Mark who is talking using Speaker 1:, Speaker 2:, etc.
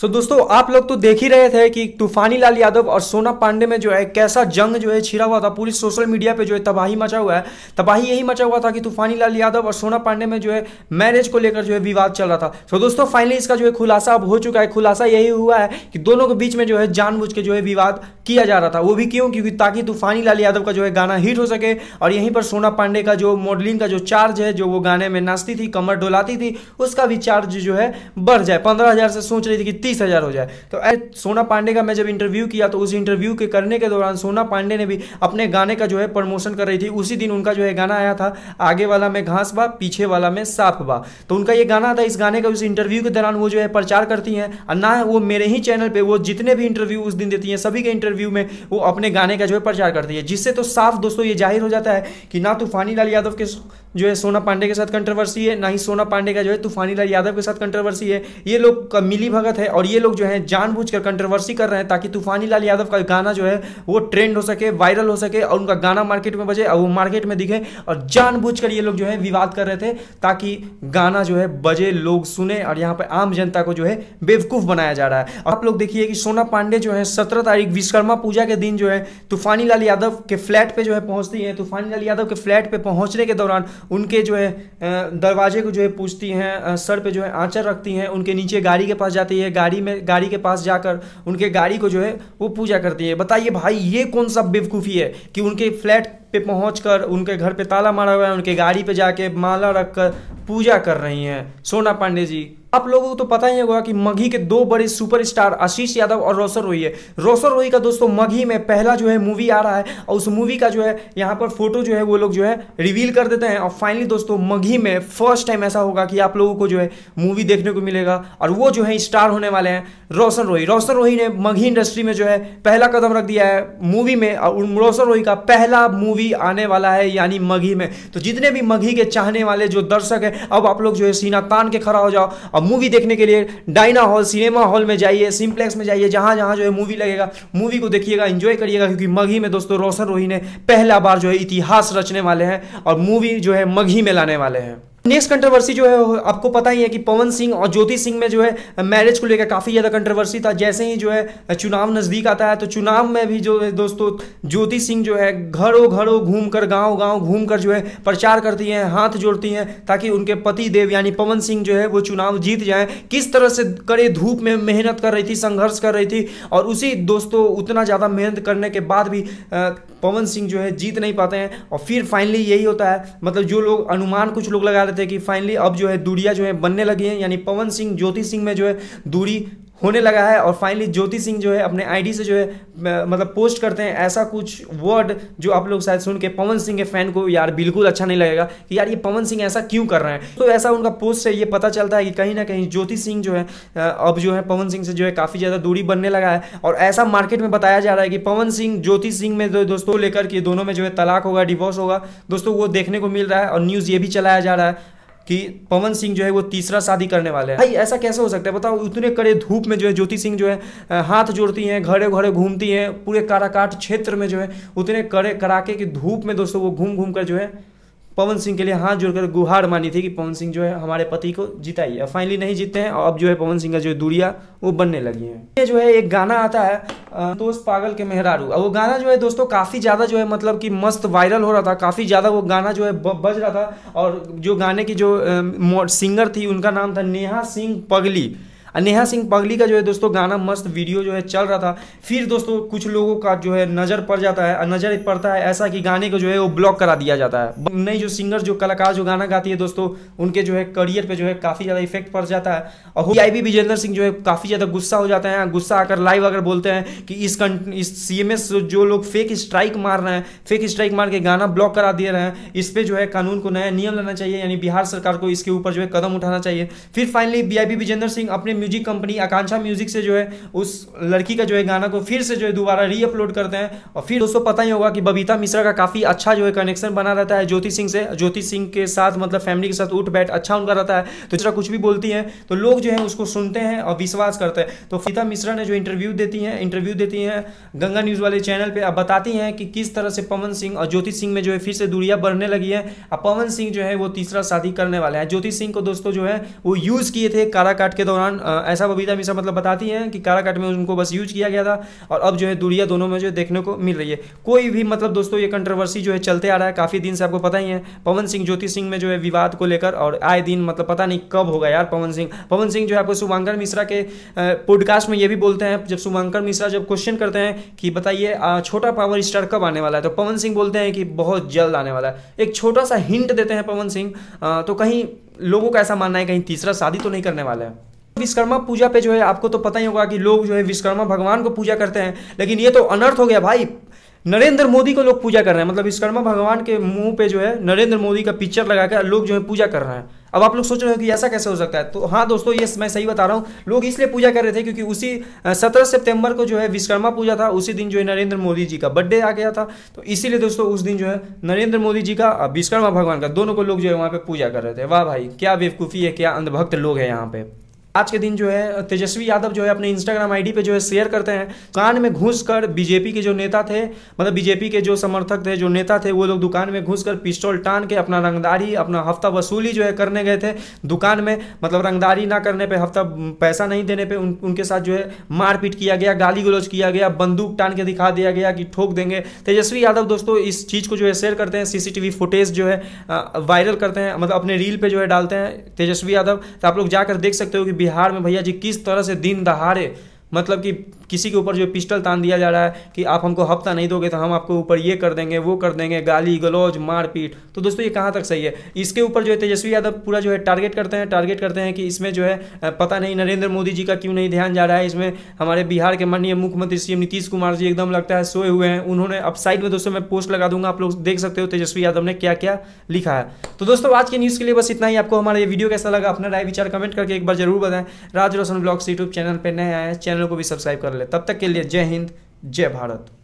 Speaker 1: सो so, दोस्तों आप लोग तो देख ही रहे थे कि तूफानी लाल यादव और सोना पांडे में जो है कैसा जंग जो है छिड़ा हुआ था पूरी सोशल मीडिया पे जो है तबाही मचा हुआ है तबाही यही मचा हुआ था कि तूफानी लाल यादव और सोना पांडे में जो है मैरिज को लेकर जो है विवाद चल रहा था सो so, दोस्तों फाइनली इसका जो है खुलासा अब हो चुका है खुलासा यही हुआ है कि दोनों के बीच में जो है जानबूझ के जो है विवाद किया जा रहा था वो भी क्यों क्योंकि ताकि तूफानी लाल यादव का जो है गाना हिट हो सके और यहीं पर सोना पांडे का जो मॉडलिंग का जो चार्ज है जो वो गाने में नाचती थी कमर डोलाती थी उसका भी चार्ज जो है बढ़ जाए पंद्रह से सोच रही थी कि तीस हज़ार हो जाए तो ऐसे सोना पांडे का मैं जब इंटरव्यू किया तो उस इंटरव्यू के करने के दौरान सोना पांडे ने भी अपने गाने का जो है प्रमोशन कर रही थी उसी दिन उनका जो है गाना आया था आगे वाला में घास बा पीछे वाला में साफ बा तो उनका ये गाना था इस गाने का उस इंटरव्यू के दौरान वो जो है प्रचार करती हैं और ना वो मेरे ही चैनल पर वो जितने भी इंटरव्यू उस दिन देती हैं सभी के इंटरव्यू में वो अपने गाने का जो है प्रचार करती है जिससे तो साफ दोस्तों ये जाहिर हो जाता है कि ना तूफानी लाल यादव के जो है सोना पांडे के साथ कंट्रोवर्सी है ना ही सोना पांडे का जो है तूफानी लाल यादव के साथ कंट्रोवर्सी है ये लोग का मिली भगत है और ये लोग जो है जानबूझकर कंट्रोवर्सी कर रहे हैं ताकि तूफानी लाल यादव का गाना जो है वो ट्रेंड हो सके वायरल हो सके और उनका गाना मार्केट में बजे और वो मार्केट में दिखे और कर ये लोग जो है विवाद कर रहे थे ताकि गाना जो है बजे लोग सुने और यहाँ पर आम जनता को जो है बेवकूफ़ बनाया जा रहा है आप लोग देखिए कि सोना पांडे जो है सत्रह तारीख विश्वकर्मा पूजा के दिन जो है तूफानी लाल यादव के फ्लैट पर जो है पहुँचती है तूफानी लाल यादव के फ्लैट पर पहुँचने के दौरान उनके जो है दरवाजे को जो है पूछती हैं सर पे जो है आँचर रखती हैं उनके नीचे गाड़ी के पास जाती है गाड़ी में गाड़ी के पास जाकर उनके गाड़ी को जो है वो पूजा करती है बताइए भाई ये कौन सा बेवकूफ़ी है कि उनके फ्लैट पे पहुँच उनके घर पर ताला मारा हुआ है उनके गाड़ी पर जाके माला रख पूजा कर रही हैं सोना पांडे जी आप लोगों को तो पता ही होगा कि मघी के दो बड़े सुपरस्टार आशीष यादव और रोशन रोही है रोशन रोही का दोस्तों मघी में पहला जो है मूवी आ रहा है और उस मूवी का जो है यहाँ पर फोटो जो है वो लोग जो है रिवील कर देते हैं और फाइनली दोस्तों मघी में फर्स्ट टाइम ऐसा होगा कि आप लोगों को जो है मूवी देखने को मिलेगा और वो जो है स्टार होने वाले हैं रोशन रोही रोशन रोही ने मघी इंडस्ट्री में जो है पहला कदम रख दिया है मूवी में और रोशन रोही का पहला मूवी आने वाला है यानी मघी में तो जितने भी मघी के चाहने वाले जो दर्शक है अब आप लोग जो है सीना तान के खड़ा हो जाओ अब मूवी देखने के लिए डाइना हॉल सिनेमा हॉल में जाइए सिम्प्लेक्स में जाइए जहां जहां जो है मूवी लगेगा मूवी को देखिएगा इंजॉय करिएगा क्योंकि मघी में दोस्तों रोशन रोही ने पहला बार जो है इतिहास रचने वाले हैं और मूवी जो है मघी में लाने वाले हैं नेक्स्ट कंट्रोवर्सी जो है आपको पता ही है कि पवन सिंह और ज्योति सिंह में जो है मैरिज को लेकर काफ़ी ज़्यादा कंट्रोवर्सी था जैसे ही जो है चुनाव नज़दीक आता है तो चुनाव में भी जो है दोस्तों ज्योति सिंह जो है घरों घरों घूम कर गाँव गाँव घूम कर जो है प्रचार करती हैं हाथ जोड़ती हैं ताकि उनके पति देव यानी पवन सिंह जो है वो चुनाव जीत जाए किस तरह से करे धूप में मेहनत कर रही थी संघर्ष कर रही थी और उसी दोस्तों उतना ज़्यादा मेहनत करने के बाद भी पवन सिंह जो है जीत नहीं पाते हैं और फिर फाइनली यही होता है मतलब जो लोग अनुमान कुछ लोग लगा रहे थे कि फाइनली अब जो है दूरियां जो है बनने लगी हैं यानी पवन सिंह ज्योति सिंह में जो है दूरी होने लगा है और फाइनली ज्योति सिंह जो है अपने आईडी से जो है मतलब पोस्ट करते हैं ऐसा कुछ वर्ड जो आप लोग शायद सुन के पवन सिंह के फैन को यार बिल्कुल अच्छा नहीं लगेगा कि यार ये पवन सिंह ऐसा क्यों कर रहे हैं तो ऐसा उनका पोस्ट से ये पता चलता है कि कहीं ना कहीं ज्योति सिंह जो है अब जो है पवन सिंह से जो है काफ़ी ज़्यादा दूरी बनने लगा है और ऐसा मार्केट में बताया जा रहा है कि पवन सिंह ज्योति सिंह में दोस्तों लेकर के दोनों में जो है तलाक होगा डिवोर्स होगा दोस्तों वो देखने को मिल रहा है और न्यूज़ ये भी चलाया जा रहा है कि पवन सिंह जो है वो तीसरा शादी करने वाले हैं भाई ऐसा कैसे हो सकता है बताओ उतने कड़े धूप में जो है ज्योति सिंह जो है हाथ जोड़ती हैं घरे घरे घूमती हैं पूरे काराकाट क्षेत्र में जो है उतने कड़े कड़ाके की धूप में दोस्तों वो घूम घूम कर जो है पवन सिंह के लिए हाथ जोड़कर गुहार मानी थी कि पवन सिंह जो है हमारे पति को जिताइए फाइनली नहीं जीते हैं और अब जो है पवन सिंह का जो दूरिया वो बनने लगी है ये जो है एक गाना आता है दोस्त पागल के मेहरारू वो गाना जो है दोस्तों काफ़ी ज़्यादा जो है मतलब कि मस्त वायरल हो रहा था काफ़ी ज़्यादा वो गाना जो है बज रहा था और जो गाने की जो सिंगर थी उनका नाम था नेहा सिंह पगली नेहा सिंह पगली का जो है दोस्तों गाना मस्त वीडियो जो है चल रहा था फिर दोस्तों कुछ लोगों का जो है नज़र पड़ जाता है नज़र पड़ता है ऐसा कि गाने को जो है वो ब्लॉक करा दिया जाता है नई जो सिंगर जो कलाकार जो गाना गाती है दोस्तों उनके जो है करियर पर जो है काफ़ी ज़्यादा इफेक्ट पड़ जाता है और आई बी विजेंद्र सिंह जो है काफ़ी ज़्यादा गुस्सा हो जाता है गुस्सा आकर लाइव अगर बोलते हैं कि इस इस सी जो लोग फेक स्ट्राइक मार रहे हैं फेक स्ट्राइक मार के गाना ब्लॉक करा दे रहे हैं इस पर जो है कानून को नया नियम लाना चाहिए यानी बिहार सरकार को इसके ऊपर जो है कदम उठाना चाहिए फिर finally B I B Vijender Singh अपने म्यूजिक कंपनी आकांक्षा म्यूजिक से जो है उस लड़की का जो है गाना को फिर से जो है दोबारा री अपलोड करते हैं और फिर दोस्तों पता ही होगा कि बबीता मिश्रा का काफ़ी अच्छा जो है कनेक्शन बना रहता है ज्योति सिंह से ज्योति सिंह के साथ मतलब फैमिली के साथ उठ बैठ अच्छा उनका रहता है तो जरा कुछ भी बोलती है तो लोग जो है उसको सुनते हैं और विश्वास करते हैं तो फीता मिश्रा ने जो इंटरव्यू देती है इंटरव्यू देती है गंगा न्यूज़ वाले चैनल पर बताती हैं कि किस तरह से पवन सिंह और ज्योति सिंह में जो है फिर से दूरिया बढ़ने लगी है और पवन सिंह जो है वो तीसरा शादी करने वाले हैं ज्योति सिंह को दोस्तों जो है वो यूज़ किए थे काराकाट के दौरान ऐसा बबीता मिश्रा मतलब बताती हैं कि काराकाट में उनको बस यूज किया गया था और अब जो है दूरिया दोनों में जो देखने को मिल रही है कोई भी मतलब दोस्तों ये कंट्रोवर्सी जो है चलते आ रहा है काफ़ी दिन से आपको पता ही है पवन सिंह ज्योति सिंह में जो है विवाद को लेकर और आए दिन मतलब पता नहीं कब होगा यार पवन सिंह पवन सिंह जो है आपको शुभांकर मिश्रा के पॉडकास्ट में ये भी बोलते हैं जब शुभांकर मिश्रा जब क्वेश्चन करते हैं कि बताइए छोटा पावर स्टार कब आने वाला है तो पवन सिंह बोलते हैं कि बहुत जल्द आने वाला है एक छोटा सा हिंट देते हैं पवन सिंह तो कहीं लोगों का ऐसा मानना है कहीं तीसरा शादी तो नहीं करने वाला है विश्वकर्मा पूजा पे जो है आपको तो पता ही होगा कि लोग जो है विश्वकर्मा भगवान को पूजा करते हैं लेकिन ये तो अनर्थ हो गया भाई नरेंद्र मोदी को लोग पूजा कर रहे हैं मतलब विश्वकर्मा भगवान के मुंह पे जो है नरेंद्र मोदी का पिक्चर लगा कर लोग जो है पूजा कर रहे हैं अब आप लोग सोच रहे हो कि ऐसा कैसे हो सकता है तो हाँ दोस्तों ये मैं सही बता रहा हूँ लोग इसलिए पूजा कर रहे थे क्योंकि उसी सत्रह सितंबर को जो है विश्वकर्मा पूजा था उसी दिन जो है नरेंद्र मोदी जी का बर्थडे आ गया था तो इसीलिए दोस्तों उस दिन जो है नरेंद्र मोदी जी का विश्वकर्मा भगवान का दोनों को लोग जो है वहाँ पे पूजा कर रहे थे वाह भाई क्या बेवकूफ़ी है क्या अंधभक्त लोग हैं यहाँ पे आज के दिन जो है तेजस्वी यादव जो है अपने इंस्टाग्राम आईडी पे जो है शेयर करते हैं कान में घुस कर बीजेपी के जो नेता थे मतलब बीजेपी के जो समर्थक थे जो नेता थे वो लोग दुकान में घुस कर पिस्टल टान के अपना रंगदारी अपना हफ्ता वसूली जो है करने गए थे दुकान में मतलब रंगदारी ना करने पर हफ्ता पैसा नहीं देने पर उन, उनके साथ जो है मारपीट किया गया गाली गलोच किया गया बंदूक टान के दिखा दिया गया कि ठोक देंगे तेजस्वी यादव दोस्तों इस चीज़ को जो है शेयर करते हैं सीसीटीवी फुटेज जो है वायरल करते हैं मतलब अपने रील पर जो है डालते हैं तेजस्वी यादव तो आप लोग जाकर देख सकते हो कि बिहार में भैया जी किस तरह से दिन दहाड़े मतलब कि किसी के ऊपर जो पिस्टल तान दिया जा रहा है कि आप हमको हफ्ता नहीं दोगे तो हम आपको ऊपर ये कर देंगे वो कर देंगे गाली गलौज मारपीट तो दोस्तों ये कहाँ तक सही है इसके ऊपर जो है तेजस्वी यादव पूरा जो है टारगेट करते हैं टारगेट करते हैं कि इसमें जो है पता नहीं नरेंद्र मोदी जी का क्यों नहीं ध्यान जा रहा है इसमें हमारे बिहार के माननीय मुख्यमंत्री सीएम नीतीश कुमार जी एकदम लगता है सोए हुए हैं उन्होंने अब साइड में दोस्तों मैं पोस्ट लगा दूंगा आप लोग देख सकते हो तेजस्वी यादव ने क्या क्या लिखा है तो दोस्तों आज के न्यूज़ के लिए बस इतना ही आपको हमारा ये वीडियो कैसा लगा अपना राय विचार कमेंट करके एक बार जरूर बताएं Raj Roshan blogs YouTube channel पर नए आए चैनल चैनल को भी सब्सक्राइब कर ले तब तक के लिए जय हिंद जय भारत